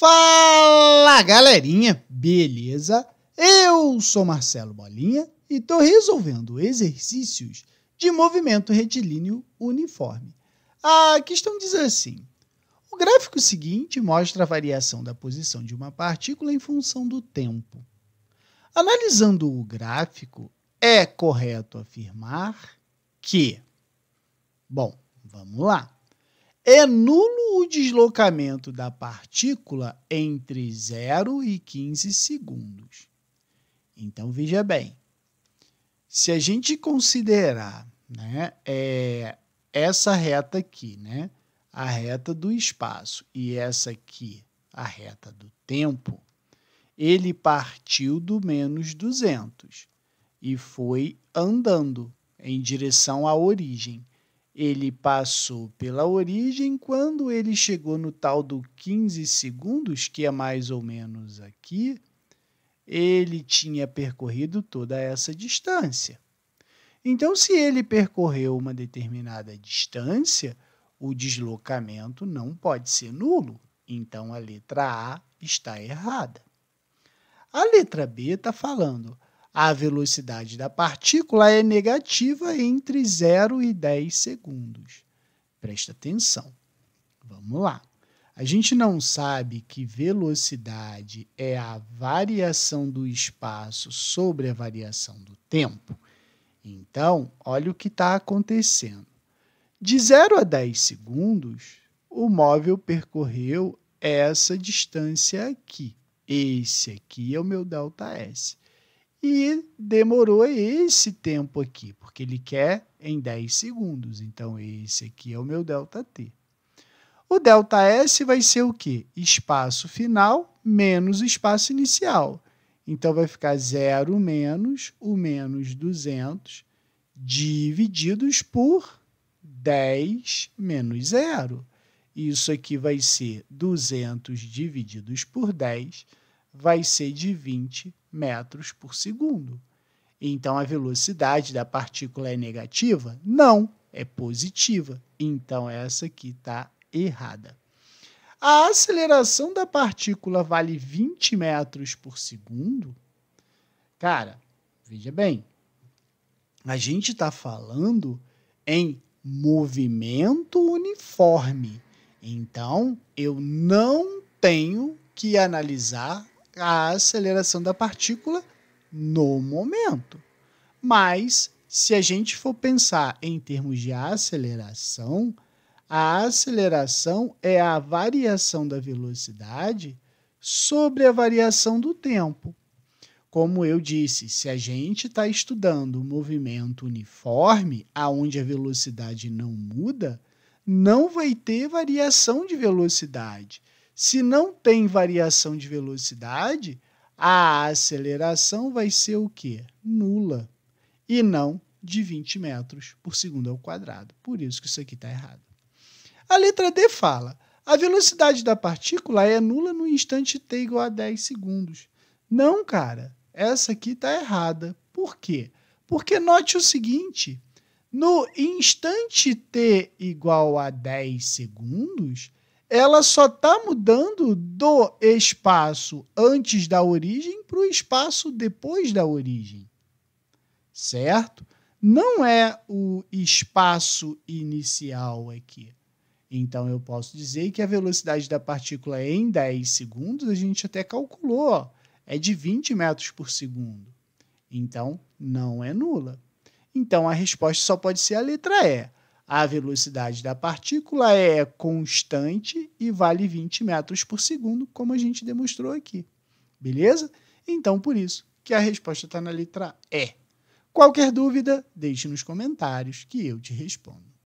Fala galerinha, beleza? Eu sou Marcelo Bolinha e estou resolvendo exercícios de movimento retilíneo uniforme. A questão diz assim: o gráfico seguinte mostra a variação da posição de uma partícula em função do tempo. Analisando o gráfico, é correto afirmar que. Bom, vamos lá é nulo o deslocamento da partícula entre 0 e 15 segundos. Então, veja bem, se a gente considerar né, é, essa reta aqui, né, a reta do espaço, e essa aqui, a reta do tempo, ele partiu do menos 200 e foi andando em direção à origem. Ele passou pela origem quando ele chegou no tal do 15 segundos, que é mais ou menos aqui, ele tinha percorrido toda essa distância. Então, se ele percorreu uma determinada distância, o deslocamento não pode ser nulo. Então, a letra A está errada. A letra B está falando: a velocidade da partícula é negativa entre 0 e 10 segundos. Presta atenção. Vamos lá. A gente não sabe que velocidade é a variação do espaço sobre a variação do tempo. Então, olha o que está acontecendo. De 0 a 10 segundos, o móvel percorreu essa distância aqui. Esse aqui é o meu delta S. E demorou esse tempo aqui, porque ele quer em 10 segundos. Então, esse aqui é o meu ΔT. O ΔS vai ser o quê? Espaço final menos espaço inicial. Então, vai ficar zero menos o menos 200 divididos por 10 menos 0. Isso aqui vai ser 200 divididos por 10, vai ser de 20 metros por segundo. Então a velocidade da partícula é negativa? Não, é positiva. Então essa aqui está errada. A aceleração da partícula vale 20 metros por segundo? Cara, veja bem, a gente está falando em movimento uniforme. Então, eu não tenho que analisar a aceleração da partícula no momento. Mas, se a gente for pensar em termos de aceleração, a aceleração é a variação da velocidade sobre a variação do tempo. Como eu disse, se a gente está estudando um movimento uniforme, aonde a velocidade não muda, não vai ter variação de velocidade. Se não tem variação de velocidade, a aceleração vai ser o quê? Nula. E não de 20 metros por segundo ao quadrado. Por isso que isso aqui está errado. A letra D fala: a velocidade da partícula é nula no instante t igual a 10 segundos. Não, cara, essa aqui está errada. Por quê? Porque note o seguinte: no instante t igual a 10 segundos, ela só está mudando do espaço antes da origem para o espaço depois da origem. Certo? Não é o espaço inicial aqui. Então eu posso dizer que a velocidade da partícula é em 10 segundos, a gente até calculou, ó, é de 20 metros por segundo. Então não é nula. Então a resposta só pode ser a letra E. A velocidade da partícula é constante e vale 20 metros por segundo, como a gente demonstrou aqui. Beleza? Então, por isso que a resposta está na letra E. Qualquer dúvida, deixe nos comentários que eu te respondo.